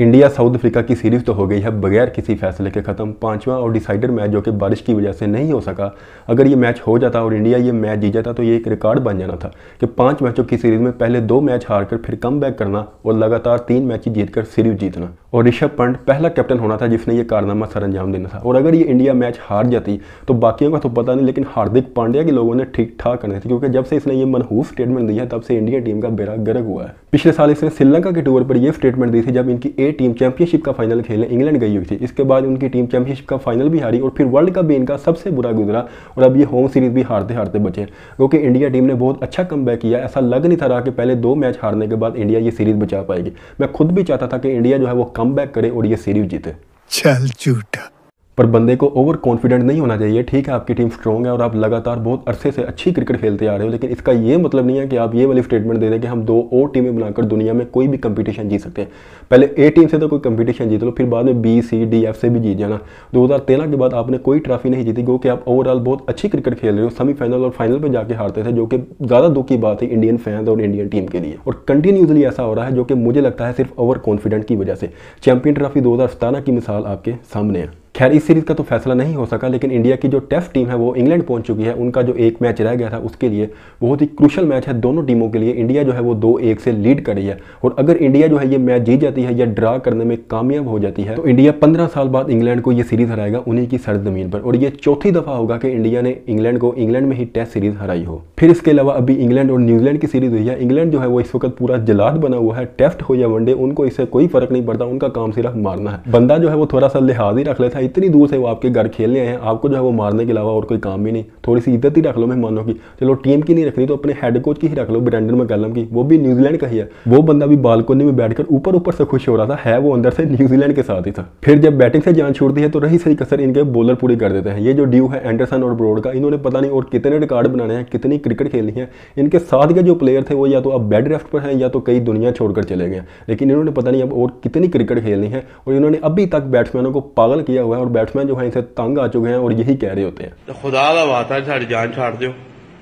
India South Africa की series तो हो गई है बगैर किसी फैसले के ख़त्म पांचवा और डिसाइडर मैच जो कि बारिश की वजह से नहीं हो सका अगर ये मैच हो जाता और इंडिया ये मैच जीत जाता तो ये एक रिकॉर्ड बन जाना था कि पांच मैचों की सीरीज़ में पहले दो मैच हार कर फिर कम बैक करना और लगातार तीन मैच जीत कर सीरीज जीतना और ऋषभ पंत पहला कैप्टन होना था जिसने ये कारनामा सर अंजाम देना था और अगर ये इंडिया मैच हार जाती तो बाकियों का तो पता नहीं लेकिन हार्दिक पांड्या के लोगों ने ठीक ठाक करने थे क्योंकि जब से इसने ये मनहूस स्टेटमेंट दी है तब से इंडिया टीम का बेरा गर्क हुआ है पिछले साल इसने श्रीलंका के टूर पर यह स्टेटमेंट दी थी जब इनकी ए टीम चैंपियनशिप का फाइनल खेलने इंग्लैंड गई हुई थी इसके बाद उनकी टीम चैंपियनशिप का फाइनल भी हारी और फिर वर्ल्ड कप भी इनका सबसे बुरा गुजरा और अब ये होम सीरीज भी हारते हारते बचे क्योंकि इंडिया टीम ने बहुत अच्छा कम किया ऐसा लग नहीं था रहा कि पहले दो मैच हारने के बाद इंडिया ये सीरीज बचा पाएगी मैं खुद भी चाहता था कि इंडिया जो है वो कम करे और ये सीरीज जीते चल झूठा पर बंदे को ओवर कॉन्फिडेंट नहीं होना चाहिए ठीक है आपकी टीम स्ट्रॉन्ग है और आप लगातार बहुत अरसे से अच्छी क्रिकेट खेलते आ रहे हो लेकिन इसका ये मतलब नहीं है कि आप ये वाली स्टेटमेंट दे दें कि हम दो और टीमें बनाकर दुनिया में कोई भी कंपटीशन जीत सकते हैं पहले ए टीम से तो कोई कंपटीशन जीत लो फिर बाद में बी सी डी एफ से भी जीत जाना दो हज़ार तेरह के बाद आपने कोई ट्रॉफी नहीं जीती क्योंकि आप ओवरऑल बहुत अच्छी क्रिकेट खेल रहे हो सेमीफाइनल और फाइनल पर जाकर हारते थे जो कि ज़्यादा दुख की बात है इंडियन फैंस और इंडियन टीम के लिए और कंटिन्यूसली ऐसा हो रहा है जो कि मुझे लगता है सिर्फ ओवर कॉन्फिडेंट की वजह से चैंपियन ट्रॉफी दो की मिसाल आपके सामने है खैर इस सीरीज़ का तो फैसला नहीं हो सका लेकिन इंडिया की जो टेस्ट टीम है वो इंग्लैंड पहुंच चुकी है उनका जो एक मैच रह गया था उसके लिए बहुत ही क्रुशल मैच है दोनों टीमों के लिए इंडिया जो है वो दो एक से लीड कर रही है और अगर इंडिया जो है ये मैच जीत जाती है या ड्रा करने में कामयाब हो जाती है तो इंडिया पंद्रह साल बाद इंग्लैंड को ये सीरीज़ हराएगा उन्हीं की सरजमीन पर और ये चौथी दफ़ा होगा कि इंडिया ने इंग्लैंड को इंग्लैंड में ही टेस्ट सीरीज़ हराई हो फिर इसके अलावा अभी इंग्लैंड और न्यूजीलैंड की सीरीज़ हुई है इंग्लैंड जो है वो इस वक्त पूरा जलाद बना हुआ है टेस्ट हो या वनडे उनको इससे कोई फर्क नहीं पड़ता उनका काम सिर्फ मारना है बंदा जो है वो थोड़ा सा लिहाज ही रख लेता है इतनी दूर से वो आपके घर खेलने आए हैं आपको जो है वो मारने के अलावा और कोई काम भी नहीं थोड़ी सी इज्जत ही रख लो मेहमानों की चलो टीम की नहीं रखनी तो अपने हेड कोच की ही रख लो ब्रेंडन मकैलम की वो भी न्यूजीलैंड का ही है वो बंदा भी बालकोनी में बैठकर ऊपर ऊपर से खुश हो रहा था है वो अंदर से न्यूजीलैंड के साथ ही था फिर जब बैटिंग से जान छोड़ती है तो रही सही कसर इनके बॉलर पूरी कर देते हैं ये जो ड्यू है एंडरसन और ब्रोड का इन्होंने पता नहीं और कितने रिकॉर्ड बनाने हैं कितनी क्रिकेट खेली है इनके साथ के जो प्लेयर थे वो या तो अब बेड रेफ्ट पर हैं या तो कई दुनिया छोड़कर चले गए लेकिन इन्होंने पता नहीं अब और कितनी क्रिकेट खेलनी है और इन्होंने अभी तक बैट्समैनों को पागल किया हुआ है और बैट्समैन जो है इसे तंग आ चुके हैं और यही कह रहे होते हैं तो खुदा का जान छाड़ दो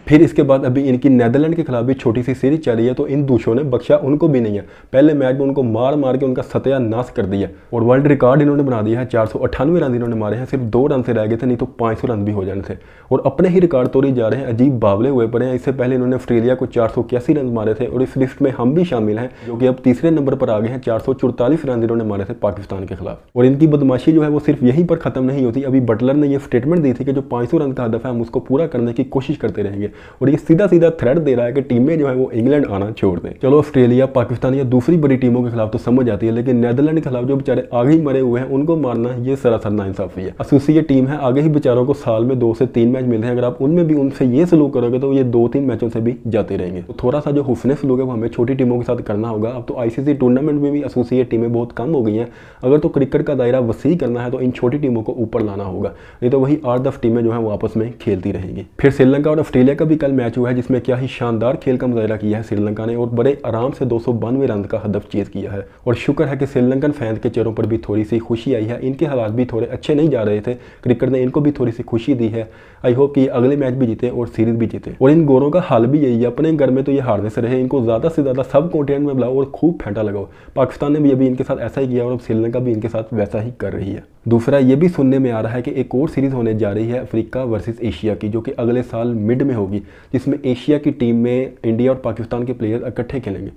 फिर इसके बाद अभी इनकी नैदरलैंड के खिलाफ भी छोटी सी सीरीज चली है तो इन दूसरों ने बख्शा उनको भी नहीं है पहले मैच में उनको मार मार के उनका सत्यानाश कर दिया और वर्ल्ड रिकॉर्ड इन्होंने बना दिया है चार सौ अट्ठानवे रन इन्होंने मारे हैं सिर्फ दो रन से रह गए थे नहीं तो पाँच सौ रन भी हो जाने थे और अपने ही रिकॉर्ड तोड़े जा रहे हैं अजीब बावले हुए पड़े हैं इससे पहले इन्होंने ऑस्ट्रेलिया को चार सौ इक्यासी रन मारे थे और इस लिस्ट में हम भी शामिल हैं जो कि अब तीसरे नंबर पर आ गए हैं चार सौ चौतालीस रन इन्होंने मारे थे पाकिस्तान के खिलाफ और इनकी बदमाशी जो है वो सिर्फ यहीं पर खत्म नहीं होती अभी बटलर ने यह स्टेटमेंट दी थी कि जो पाँच रन का हदफ है हम उसको पूरा करने की कोशिश करते रहेंगे और ये सीधा सीधा थ्रेड दे रहा है कि टीमें जो है वो इंग्लैंड आना छोड़ दें चलो ऑस्ट्रेलिया पाकिस्तान या दूसरी बड़ी टीमों के खिलाफ तो समझ आती है लेकिन नैदरलैंड के खिलाफ जो बेचारे आगे ही मरे हुए हैं उनको मारना ये सरासर नाइंसाफी है एसोसिएट टीम है आगे ही बेचारों को साल में दो से तीन मैच मिलते हैं अगर आप उनमें भी उनसे ये सलूक करोगे तो ये दो तीन मैचों से भी जाते रहेंगे तो थोड़ा सा जो हुसन सलूक है वो हमें छोटी टीमों के साथ करना होगा अब तो आईसीसी टूर्नामेंट में भी एसोसिएट टीमें बहुत कम हो गई हैं अगर तो क्रिकेट का दायरा वसी करना है तो इन छोटी टीमों को ऊपर लाना होगा नहीं तो वही आठ दस टीमें जो है वो आपस में खेलती रहेंगी फिर श्रीलंका और ऑस्ट्रेलिया का भी कल मैच हुआ है जिसमें क्या ही शानदार खेल का मुजाहरा किया है श्रीलंका ने और बड़े आराम से दो रन का हदफ चेज किया है और शुक्र है कि श्रीलंकन फैन के चेहरों पर भी थोड़ी सी खुशी आई है इनके हालात भी थोड़े अच्छे नहीं जा रहे थे क्रिकेट ने इनको भी थोड़ी सी खुशी दी है आई होप कि अगले मैच भी जीते और सीरीज भी जीते और इन गोरों का हाल भी यही है अपने घर में तो ये हारने से रहे इनको ज़्यादा से ज़्यादा सब कॉन्टिनेंट में बुलाओ और खूब फेंटा लगाओ पाकिस्तान ने भी अभी इनके साथ ऐसा ही किया और अब श्रीलंका भी इनके साथ वैसा ही कर रही है दूसरा ये भी सुनने में आ रहा है कि एक और सीरीज़ होने जा रही है अफ्रीका वर्सेस एशिया की जो कि अगले साल मिड में होगी जिसमें एशिया की टीम में इंडिया और पाकिस्तान के प्लेयर इकट्ठे खेलेंगे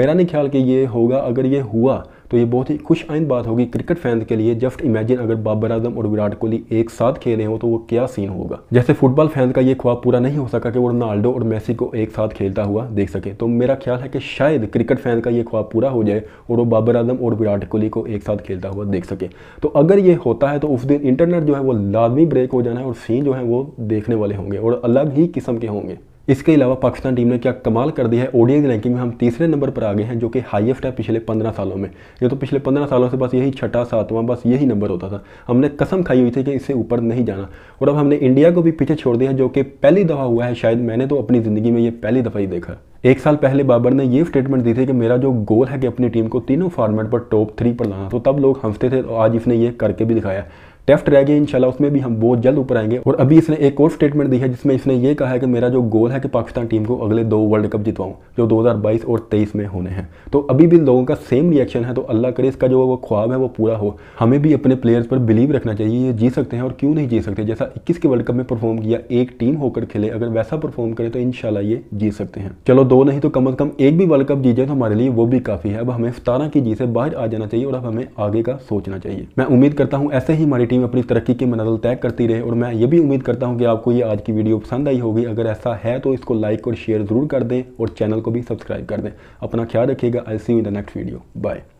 मेरा नहीं ख्याल कि ये होगा अगर ये हुआ तो ये बहुत ही खुश आइंद बात होगी क्रिकेट फैन के लिए जस्ट इमेजिन अगर बाबर आजम और विराट कोहली एक साथ खेले हों तो वो क्या सीन होगा जैसे फुटबॉल फैन का ये ख्वाब पूरा नहीं हो सका कि वो रोनाल्डो और मेसी को एक साथ खेलता हुआ देख सके तो मेरा ख्याल है कि शायद क्रिकेट फैन का ये ख्वाब पूरा हो जाए और वो बाबर आजम और विराट कोहली को एक साथ खेलता हुआ देख सके तो अगर ये होता है तो उस दिन इंटरनेट जो है वो लाजमी ब्रेक हो जाना है और सीन जो है वो देखने वाले होंगे और अलग ही किस्म के होंगे इसके अलावा पाकिस्तान टीम ने क्या कमाल कर दिया है ओडीआई रैंकिंग में हम तीसरे नंबर पर आ गए हैं जो कि हाईएस्ट है पिछले पंद्रह सालों में ये तो पिछले पंद्रह सालों से बस यही छठा सातवां बस यही नंबर होता था हमने कसम खाई हुई थी कि इससे ऊपर नहीं जाना और अब हमने इंडिया को भी पीछे छोड़ दिया है जो कि पहली दफ़ा हुआ है शायद मैंने तो अपनी ज़िंदगी में ये पहली दफ़ा ही देखा एक साल पहले बाबर ने ये स्टेटमेंट दी थी कि मेरा जो गोल है कि अपनी टीम को तीनों फॉर्मेट पर टॉप थ्री पर लाना तो तब लोग हंसते थे और आज इसने ये करके भी दिखाया टेस्ट रह गए इंशाल्लाह उसमें भी हम बहुत जल्द ऊपर आएंगे और अभी इसने एक और स्टेटमेंट दी है जिसमें इसने ये कहा है कि मेरा जो गोल है कि पाकिस्तान टीम को अगले दो वर्ल्ड कप जितवाऊँ जो 2022 और 23 में होने हैं तो अभी भी लोगों का सेम रिएक्शन है तो अल्लाह करे इसका जो वो ख्वाब है वो पूरा हो हमें भी अपने प्लेयर्स पर बिलीव रखना चाहिए ये जीत सकते हैं और क्यों नहीं जीत सकते जैसा इक्कीस के वर्ल्ड कप में परफॉर्म किया एक टीम होकर खेले अगर वैसा परफॉर्म करें तो इन ये जीत सकते हैं चलो दो नहीं तो कम अज़ कम एक भी वर्ल्ड कप जीत जाए तो हमारे लिए वो भी काफ़ी है अब हमें सतारह की जीत से बाहर आ जाना चाहिए और अब हमें आगे का सोचना चाहिए मैं उम्मीद करता हूँ ऐसे ही हमारी टीम अपनी तरक्की की मनाजल तय करती रहे और मैं ये भी उम्मीद करता हूँ कि आपको ये आज की वीडियो पसंद आई होगी अगर ऐसा है तो इसको लाइक और शेयर ज़रूर कर दें और चैनल को भी सब्सक्राइब कर दें अपना ख्याल रखिएगा I see you in the next video bye